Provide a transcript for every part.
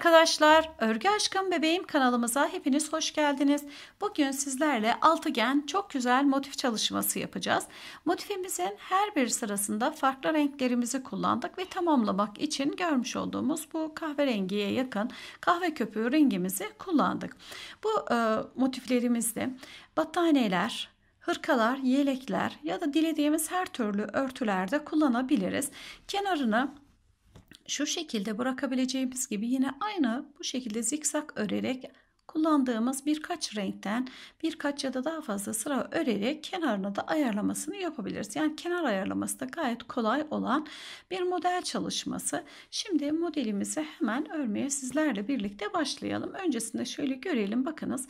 arkadaşlar, Örgü Aşkım Bebeğim kanalımıza hepiniz hoş geldiniz. Bugün sizlerle altıgen çok güzel motif çalışması yapacağız. Motifimizin her bir sırasında farklı renklerimizi kullandık ve tamamlamak için görmüş olduğumuz bu kahverengiye yakın kahve köpüğü rengimizi kullandık. Bu e, motiflerimizde battaniyeler, hırkalar, yelekler ya da dilediğimiz her türlü örtülerde kullanabiliriz. Kenarını şu şekilde bırakabileceğimiz gibi yine aynı bu şekilde zikzak örerek kullandığımız birkaç renkten birkaç ya da daha fazla sıra örerek kenarına da ayarlamasını yapabiliriz. Yani kenar ayarlaması da gayet kolay olan bir model çalışması. Şimdi modelimizi hemen örmeye sizlerle birlikte başlayalım. Öncesinde şöyle görelim bakınız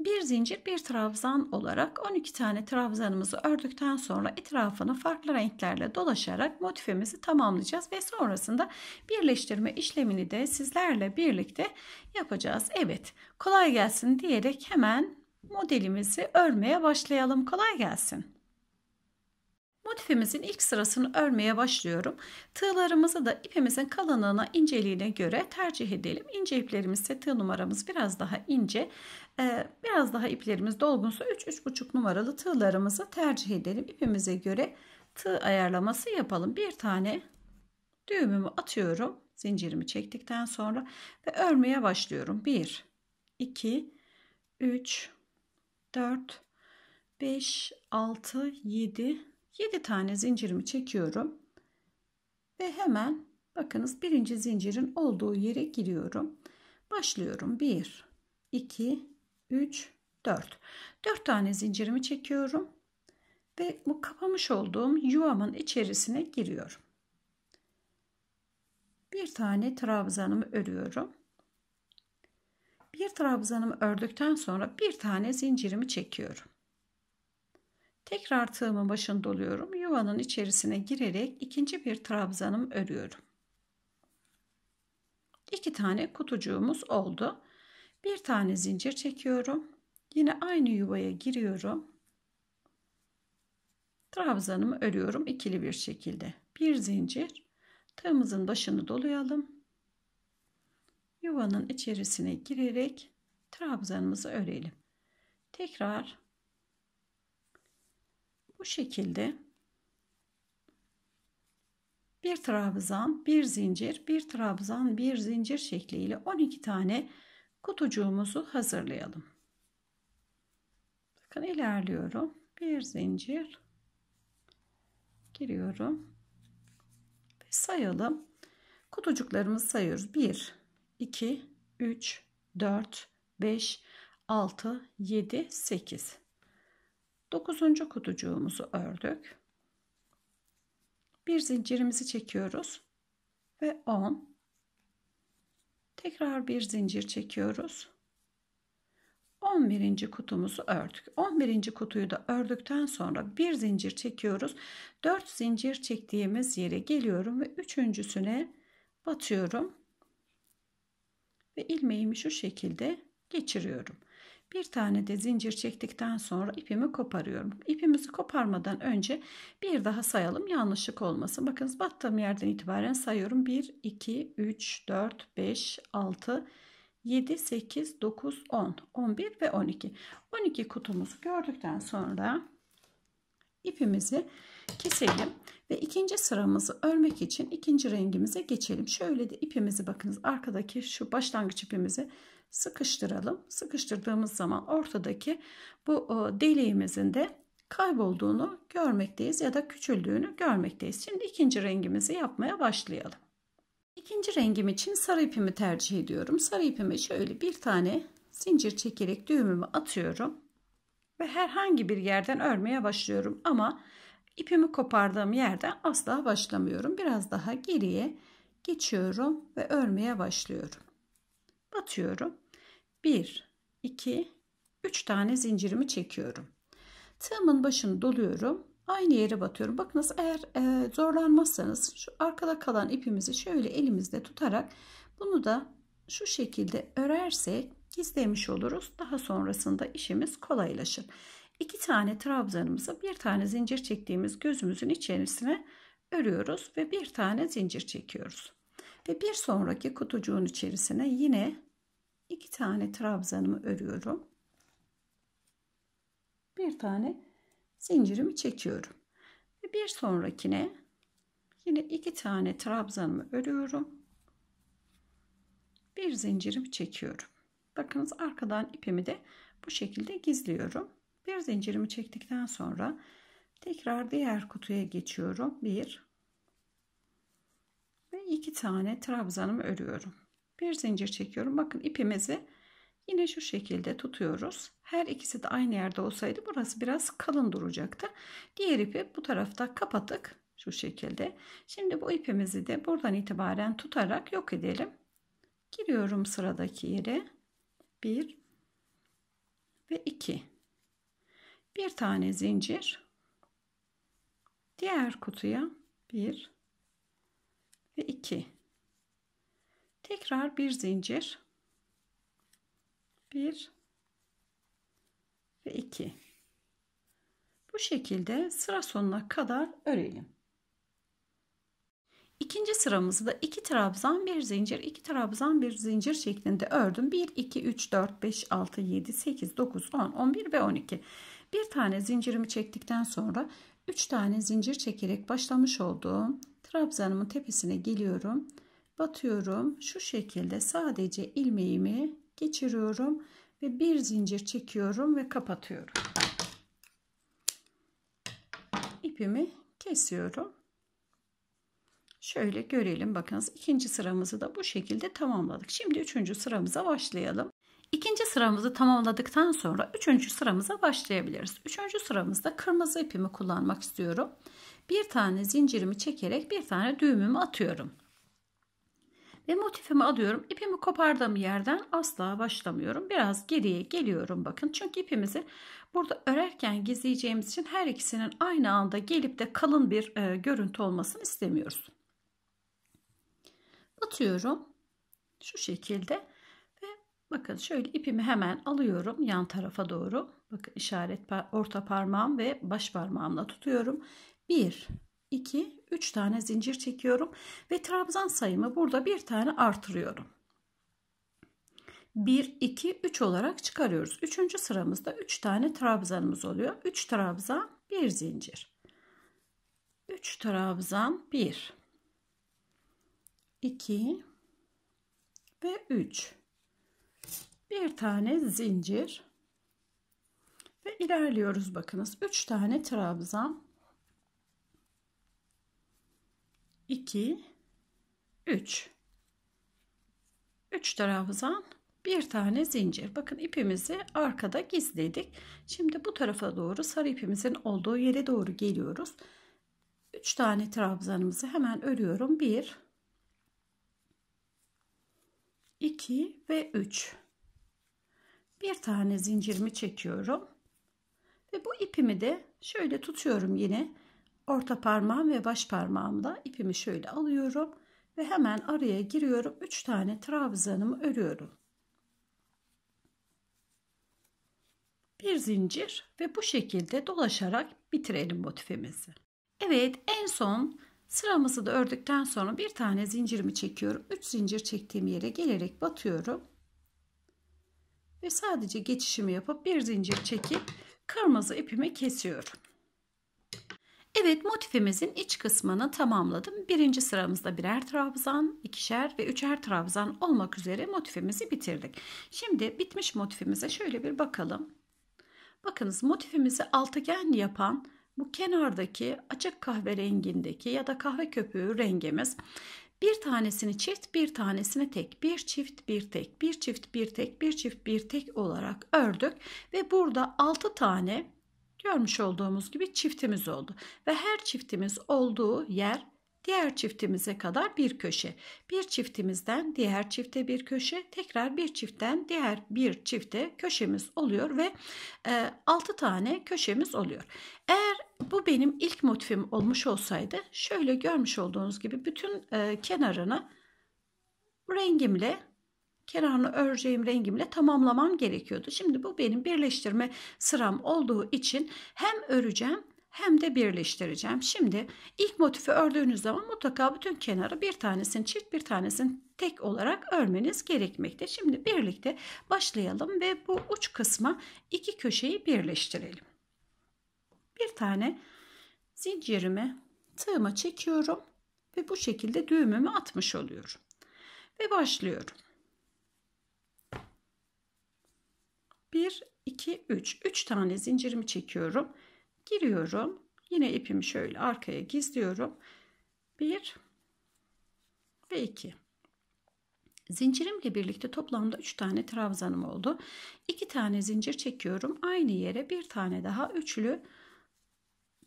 bir zincir bir trabzan olarak 12 tane trabzanımızı ördükten sonra etrafını farklı renklerle dolaşarak motifimizi tamamlayacağız ve sonrasında birleştirme işlemini de sizlerle birlikte yapacağız. Evet kolay gelsin diyerek hemen modelimizi örmeye başlayalım. Kolay gelsin. Motifimizin ilk sırasını örmeye başlıyorum. Tığlarımızı da ipimizin kalınlığına, inceliğine göre tercih edelim. İnce iplerimiz ise tığ numaramız biraz daha ince. E, biraz daha iplerimiz dolgunsa 3-3,5 numaralı tığlarımızı tercih edelim. İpimize göre tığ ayarlaması yapalım. Bir tane düğümümü atıyorum. Zincirimi çektikten sonra ve örmeye başlıyorum. 1, 2, 3, 4, 5, 6, 7, 7 tane zincirimi çekiyorum. Ve hemen bakınız birinci zincirin olduğu yere giriyorum. Başlıyorum. 1, 2, 3, 4. 4 tane zincirimi çekiyorum. Ve bu kapamış olduğum yuvamın içerisine giriyorum. Bir tane trabzanımı örüyorum. Bir trabzanımı ördükten sonra bir tane zincirimi çekiyorum. Tekrar tığımın başını doluyorum. Yuvanın içerisine girerek ikinci bir trabzanım örüyorum. İki tane kutucuğumuz oldu. Bir tane zincir çekiyorum. Yine aynı yuvaya giriyorum. Trabzanımı örüyorum ikili bir şekilde. Bir zincir. Tığımızın başını dolayalım. Yuvanın içerisine girerek trabzanımızı örelim. Tekrar bu şekilde bir trabzan, bir zincir, bir trabzan, bir zincir şekliyle 12 tane kutucuğumuzu hazırlayalım. Bakın ilerliyorum. Bir zincir giriyorum. Ve sayalım. Kutucuklarımızı sayıyoruz. 1 2 3 4 5 6 7 8 9. kutucuğumuzu ördük. Bir zincirimizi çekiyoruz ve 10. Tekrar bir zincir çekiyoruz. 11. kutumuzu ördük. 11. kutuyu da ördükten sonra bir zincir çekiyoruz. 4 zincir çektiğimiz yere geliyorum ve üçüncüsüne batıyorum. Ve ilmeğimi şu şekilde geçiriyorum. Bir tane de zincir çektikten sonra ipimi koparıyorum. İpimizi koparmadan önce bir daha sayalım yanlışlık olmasın. Bakınız battığım yerden itibaren sayıyorum. 1, 2, 3, 4, 5, 6, 7, 8, 9, 10, 11 ve 12. 12 kutumuzu gördükten sonra ipimizi keselim ve ikinci sıramızı örmek için ikinci rengimize geçelim. Şöyle de ipimizi bakınız arkadaki şu başlangıç ipimizi sıkıştıralım. Sıkıştırdığımız zaman ortadaki bu e, deliğimizin de kaybolduğunu görmekteyiz ya da küçüldüğünü görmekteyiz. Şimdi ikinci rengimizi yapmaya başlayalım. İkinci rengim için sarı ipimi tercih ediyorum. Sarı ipime şöyle bir tane zincir çekerek düğümümü atıyorum ve herhangi bir yerden örmeye başlıyorum ama ipimi kopardığım yerden asla başlamıyorum. Biraz daha geriye geçiyorum ve örmeye başlıyorum batıyorum. 1, 2, 3 tane zincirimi çekiyorum. Tığımın başını doluyorum. Aynı yere batıyorum. Bakınız eğer e, zorlanmazsanız şu arkada kalan ipimizi şöyle elimizde tutarak bunu da şu şekilde örersek gizlemiş oluruz. Daha sonrasında işimiz kolaylaşır. İki tane trabzanımızı bir tane zincir çektiğimiz gözümüzün içerisine örüyoruz ve bir tane zincir çekiyoruz. Ve bir sonraki kutucuğun içerisine yine iki tane trabzanımı örüyorum. Bir tane zincirimi çekiyorum. Ve bir sonrakine yine iki tane trabzanımı örüyorum. Bir zincirimi çekiyorum. Bakınız arkadan ipimi de bu şekilde gizliyorum. Bir zincirimi çektikten sonra tekrar diğer kutuya geçiyorum. Bir, iki tane trabzanımı örüyorum. Bir zincir çekiyorum. Bakın ipimizi yine şu şekilde tutuyoruz. Her ikisi de aynı yerde olsaydı burası biraz kalın duracaktı. Diğer ipi bu tarafta kapattık şu şekilde. Şimdi bu ipimizi de buradan itibaren tutarak yok edelim. Giriyorum sıradaki yere. bir ve iki. Bir tane zincir. Diğer kutuya 1 ve 2 tekrar bir zincir 1 ve 2 bu şekilde sıra sonuna kadar örelim İkinci sıramızda iki trabzan bir zincir iki trabzan bir zincir şeklinde ördüm 1 2 3 4 5 6 7 8 9 10 11 ve 12 bir tane zincirimi çektikten sonra 3 tane zincir çekerek başlamış olduğum Trabzanımın tepesine geliyorum. Batıyorum. Şu şekilde sadece ilmeğimi geçiriyorum ve bir zincir çekiyorum ve kapatıyorum. İpimi kesiyorum. Şöyle görelim bakınız ikinci sıramızı da bu şekilde tamamladık. Şimdi üçüncü sıramıza başlayalım. İkinci sıramızı tamamladıktan sonra üçüncü sıramıza başlayabiliriz. Üçüncü sıramızda kırmızı ipimi kullanmak istiyorum bir tane zincirimi çekerek bir tane düğümümü atıyorum. Ve motifimi alıyorum. İpimi kopardığım yerden asla başlamıyorum. Biraz geriye geliyorum bakın. Çünkü ipimizi burada örerken gizleyeceğimiz için her ikisinin aynı anda gelip de kalın bir e, görüntü olmasını istemiyoruz. Atıyorum. Şu şekilde. ve Bakın şöyle ipimi hemen alıyorum yan tarafa doğru. Bakın işaret orta parmağım ve baş parmağımla tutuyorum. 1, 2, 3 tane zincir çekiyorum ve trabzan sayımı burada bir tane artırıyorum. 1, 2, 3 olarak çıkarıyoruz. Üçüncü sıramızda 3 tane trabzanımız oluyor. 3 trabzan, 1 zincir. 3 trabzan, 1, 2 ve 3. Bir tane zincir ve ilerliyoruz bakınız. 3 tane trabzan, 2, 3. 3 tarafımızdan bir tane zincir. Bakın ipimizi arkada gizledik. Şimdi bu tarafa doğru sarı ipimizin olduğu yere doğru geliyoruz. 3 tane trabzanımızı hemen örüyorum. 1 2 ve 3. Bir tane zincirimi çekiyorum. Ve bu ipimi de şöyle tutuyorum yine orta parmağım ve baş parmağımda ipimi şöyle alıyorum ve hemen araya giriyorum. 3 tane trabzanımı örüyorum. Bir zincir ve bu şekilde dolaşarak bitirelim motifimizi. Evet en son sıramızı da ördükten sonra bir tane zincirimi çekiyorum. 3 zincir çektiğim yere gelerek batıyorum. Ve sadece geçişimi yapıp bir zincir çekip kırmızı ipimi kesiyorum. Evet motifimizin iç kısmını tamamladım. Birinci sıramızda birer trabzan, ikişer ve üçer trabzan olmak üzere motifimizi bitirdik. Şimdi bitmiş motifimize şöyle bir bakalım. Bakınız motifimizi altıgen yapan bu kenardaki açık kahverengindeki ya da kahve köpüğü rengimiz bir tanesini çift, bir tanesini tek, bir çift, bir tek, bir çift, bir tek, bir çift, bir tek olarak ördük ve burada 6 tane Görmüş olduğumuz gibi çiftimiz oldu ve her çiftimiz olduğu yer diğer çiftimize kadar bir köşe. Bir çiftimizden diğer çifte bir köşe, tekrar bir çiftten diğer bir çifte köşemiz oluyor ve e, 6 tane köşemiz oluyor. Eğer bu benim ilk motifim olmuş olsaydı şöyle görmüş olduğunuz gibi bütün e, kenarını rengimle kenarını öreceğim rengimle tamamlamam gerekiyordu. Şimdi bu benim birleştirme sıram olduğu için hem öreceğim hem de birleştireceğim. Şimdi ilk motifi ördüğünüz zaman mutlaka bütün kenarı bir tanesini çift bir tanesini tek olarak örmeniz gerekmekte. Şimdi birlikte başlayalım ve bu uç kısma iki köşeyi birleştirelim. Bir tane zincirimi tığıma çekiyorum ve bu şekilde düğümümü atmış oluyorum. Ve başlıyorum. 1, 2, 3. 3 tane zincirimi çekiyorum. Giriyorum. Yine ipimi şöyle arkaya gizliyorum. 1 ve 2. Zincirimle birlikte toplamda 3 tane trabzanım oldu. 2 tane zincir çekiyorum. Aynı yere bir tane daha üçlü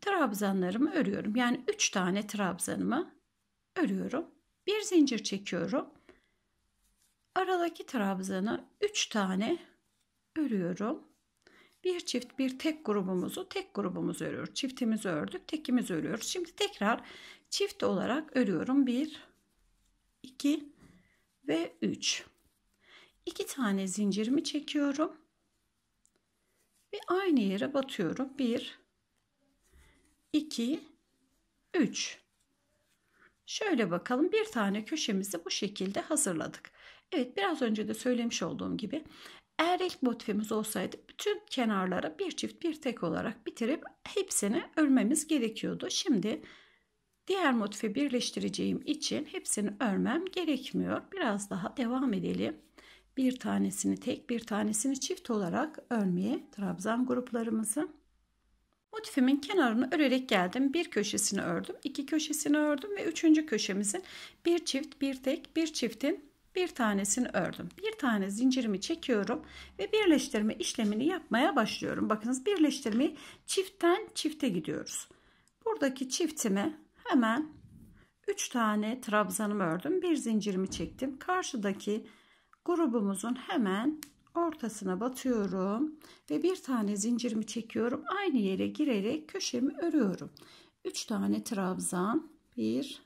trabzanlarımı örüyorum. Yani 3 tane trabzanımı örüyorum. Bir zincir çekiyorum. Aradaki trabzanı 3 tane örüyorum. Bir çift bir tek grubumuzu tek grubumuz örüyor, Çiftimizi ördük, tekimizi örüyoruz. Şimdi tekrar çift olarak örüyorum. 1 2 ve 3. 2 tane zincirimi çekiyorum. Ve aynı yere batıyorum. 1 2 3 Şöyle bakalım bir tane köşemizi bu şekilde hazırladık. Evet biraz önce de söylemiş olduğum gibi eğer ilk motifimiz olsaydı bütün kenarları bir çift bir tek olarak bitirip hepsini örmemiz gerekiyordu. Şimdi diğer motifi birleştireceğim için hepsini örmem gerekmiyor. Biraz daha devam edelim. Bir tanesini tek bir tanesini çift olarak örmeye trabzan gruplarımızı. Motifimin kenarını örerek geldim. Bir köşesini ördüm, iki köşesini ördüm ve üçüncü köşemizin bir çift, bir tek, bir çiftin bir tanesini ördüm. Bir tane zincirimi çekiyorum ve birleştirme işlemini yapmaya başlıyorum. Bakınız birleştirmeyi çiftten çifte gidiyoruz. Buradaki çiftimi hemen 3 tane trabzanımı ördüm. Bir zincirimi çektim. Karşıdaki grubumuzun hemen ortasına batıyorum ve bir tane zincirimi çekiyorum. Aynı yere girerek köşemi örüyorum. 3 tane trabzan. 1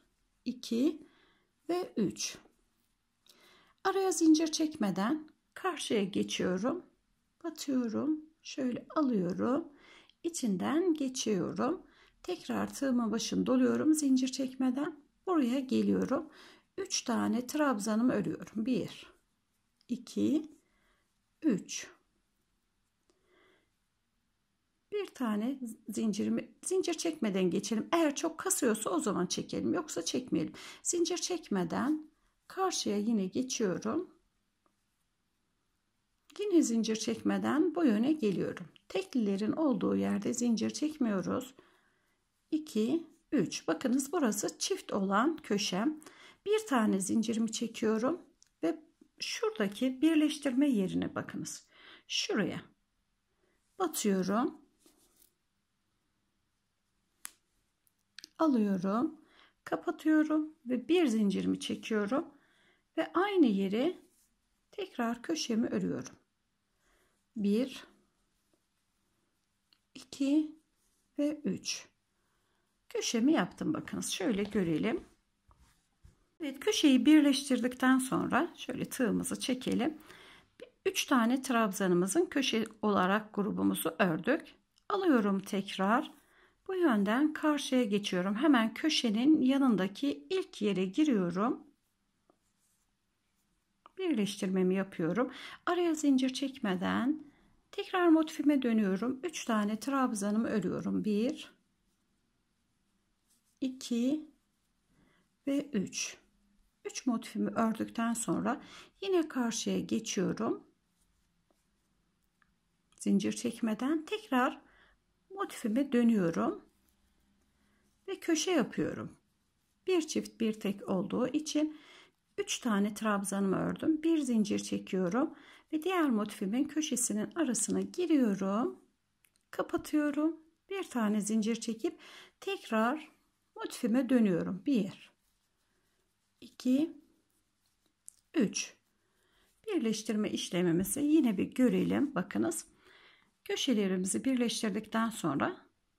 2 ve 3 Araya zincir çekmeden karşıya geçiyorum. Batıyorum. Şöyle alıyorum. içinden geçiyorum. Tekrar tığıma başım doluyorum. Zincir çekmeden buraya geliyorum. 3 tane trabzanımı örüyorum. 1 2 3 bir tane zincirimi zincir çekmeden geçelim. Eğer çok kasıyorsa o zaman çekelim. Yoksa çekmeyelim. Zincir çekmeden Karşıya yine geçiyorum. Yine zincir çekmeden bu yöne geliyorum. Teklilerin olduğu yerde zincir çekmiyoruz. 2 3 bakınız burası çift olan köşem bir tane zincirimi çekiyorum ve şuradaki birleştirme yerine bakınız şuraya batıyorum alıyorum kapatıyorum ve bir zincirimi çekiyorum ve aynı yere tekrar köşemi örüyorum. 1 2 ve 3 köşemi yaptım bakınız şöyle görelim. Evet köşeyi birleştirdikten sonra şöyle tığımızı çekelim. 3 tane trabzanımızın köşe olarak grubumuzu ördük. Alıyorum tekrar bu yönden karşıya geçiyorum. Hemen köşenin yanındaki ilk yere giriyorum. Birleştirmemi yapıyorum. Araya zincir çekmeden tekrar motifime dönüyorum. 3 tane trabzanımı örüyorum. 1 2 ve 3. 3 motifimi ördükten sonra yine karşıya geçiyorum. Zincir çekmeden tekrar motifime dönüyorum ve köşe yapıyorum. Bir çift bir tek olduğu için 3 tane trabzanımı ördüm. Bir zincir çekiyorum ve diğer motifimin köşesinin arasına giriyorum. Kapatıyorum. Bir tane zincir çekip tekrar motifime dönüyorum. 1 2 3 Birleştirme işlemimizi yine bir görelim. Bakınız Köşelerimizi birleştirdikten sonra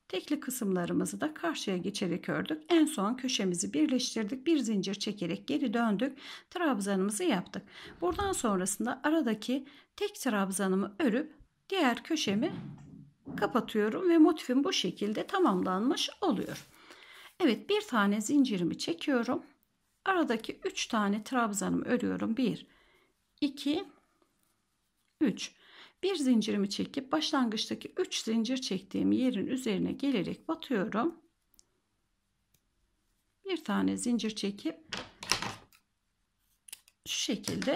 tekli kısımlarımızı da karşıya geçerek ördük. En son köşemizi birleştirdik. Bir zincir çekerek geri döndük. Trabzanımızı yaptık. Buradan sonrasında aradaki tek trabzanımı örüp diğer köşemi kapatıyorum ve motifim bu şekilde tamamlanmış oluyor. Evet bir tane zincirimi çekiyorum. Aradaki 3 tane trabzanımı örüyorum. 1, 2, 3 bir zincirimi çekip başlangıçtaki 3 zincir çektiğim yerin üzerine gelerek batıyorum. Bir tane zincir çekip şu şekilde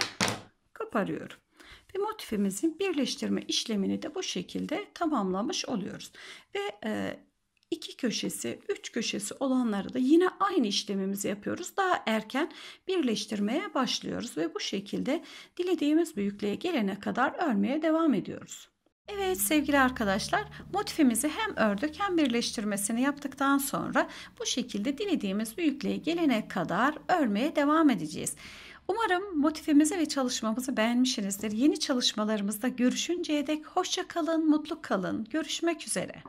koparıyorum. Ve motifimizin birleştirme işlemini de bu şekilde tamamlamış oluyoruz. Ve e, iki köşesi, üç köşesi olanları da yine aynı işlemimizi yapıyoruz. Daha erken birleştirmeye başlıyoruz ve bu şekilde dilediğimiz büyüklüğe gelene kadar örmeye devam ediyoruz. Evet sevgili arkadaşlar motifimizi hem ördük hem birleştirmesini yaptıktan sonra bu şekilde dilediğimiz büyüklüğe gelene kadar örmeye devam edeceğiz. Umarım motifimizi ve çalışmamızı beğenmişsinizdir. Yeni çalışmalarımızda görüşünceye dek hoşça kalın, mutlu kalın. Görüşmek üzere.